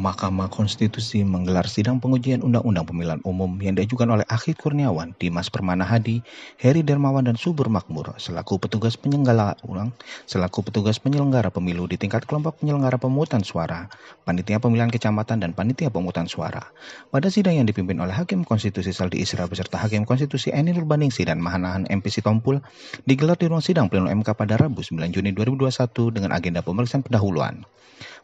Mahkamah Konstitusi menggelar sidang pengujian Undang-Undang Pemilihan Umum yang diajukan oleh Akhid Kurniawan, Dimas Permana Hadi, Heri Dermawan dan Subur Makmur selaku petugas penyelenggara ulang, selaku petugas penyelenggara pemilu di tingkat kelompok penyelenggara pemungutan suara, panitia pemilihan kecamatan dan panitia pemungutan suara. Pada sidang yang dipimpin oleh Hakim Konstitusi Saldi Isra beserta Hakim Konstitusi Eni Nurbaningsi dan Mahanahan MPC Tompul digelar di ruang sidang pleno MK pada Rabu 9 Juni 2021 dengan agenda pemeriksaan pendahuluan.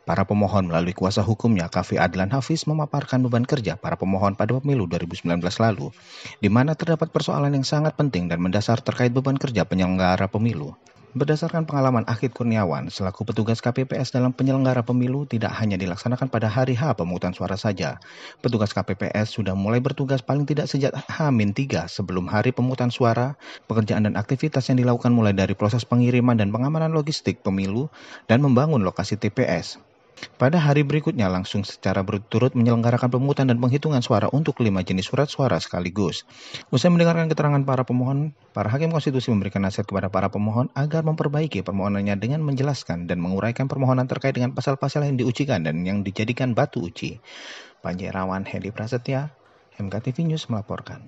Para pemohon melalui kuasa hukumnya Kavi Adlan Hafiz memaparkan beban kerja para pemohon pada pemilu 2019 lalu, di mana terdapat persoalan yang sangat penting dan mendasar terkait beban kerja penyelenggara pemilu. Berdasarkan pengalaman Akhid Kurniawan, selaku petugas KPPS dalam penyelenggara pemilu tidak hanya dilaksanakan pada hari H pemungutan suara saja. Petugas KPPS sudah mulai bertugas paling tidak sejak H-3 sebelum hari pemungutan suara. Pekerjaan dan aktivitas yang dilakukan mulai dari proses pengiriman dan pengamanan logistik pemilu dan membangun lokasi TPS. Pada hari berikutnya langsung secara berturut menyelenggarakan pemungutan dan penghitungan suara untuk lima jenis surat suara sekaligus. Usai mendengarkan keterangan para pemohon, para hakim konstitusi memberikan nasihat kepada para pemohon agar memperbaiki permohonannya dengan menjelaskan dan menguraikan permohonan terkait dengan pasal-pasal yang diujikan dan yang dijadikan batu uji. Panjerawan Hendi Prasetya, MKTV News melaporkan.